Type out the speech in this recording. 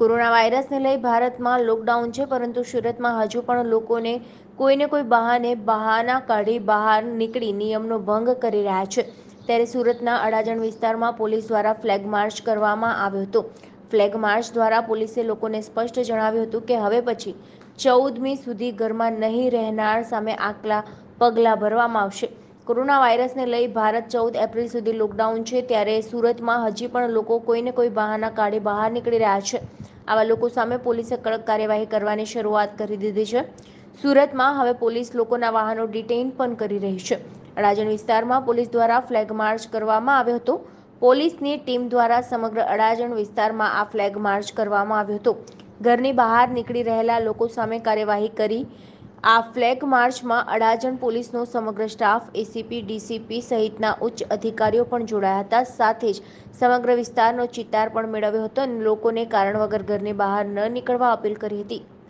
corona વાયરસને લઈ ભારતમાં લોકડાઉન છે પરંતુ સુરતમાં હજુ પણ લોકોને કોઈને કોઈ બહાને બહાના કાઢી બહાર નીકળી નિયમનો ભંગ કરી રહ્યા છે ત્યારે સુરતના અડાજણ વિસ્તારમાં પોલીસ દ્વારા ફ્લેગ માર્ચ કરવામાં આવ્યો હતો ફ્લેગ માર્ચ દ્વારા પોલીસે લોકોને સ્પષ્ટ જણાવ્યું હતું કે હવે પછી ચૌદમી સુધી ઘરમાં નહીં રહેનાર સામે આકલા પગલાં ભરવામાં આવશે કોરોના વાયરસને લઈ ભારત ચૌદ એપ્રિલ સુધી લોકડાઉન છે ત્યારે સુરતમાં હજી પણ લોકો કોઈને કોઈ બહાના કાઢી બહાર નીકળી રહ્યા છે આવા લોકો સામે પોલીસે કડક કાર્યવાહી કરવાની શરૂઆત કરી દીધી છે સુરતમાં હવે પોલીસ લોકોના વાહનો ડિટેઇન પણ કરી રહી છે અડાજણ વિસ્તારમાં પોલીસ દ્વારા ફ્લેગ માર્ચ કરવામાં આવ્યો હતો પોલીસની ટીમ દ્વારા સમગ્ર અડાજણ વિસ્તારમાં આ ફ્લેગ માર્ચ કરવામાં આવ્યો હતો ઘરની બહાર નીકળી રહેલા લોકો સામે કાર્યવાહી કરી આ ફ્લેગ માર્ચમાં અડાજણ પોલીસનો સમગ્ર સ્ટાફ એસીપી ડીસીપી સહિતના ઉચ્ચ અધિકારીઓ પણ જોડાયા હતા સાથે જ સમગ્ર વિસ્તારનો ચિતાર પણ મેળવ્યો હતો અને લોકોને કારણ વગર ઘરની બહાર ન નીકળવા અપીલ કરી હતી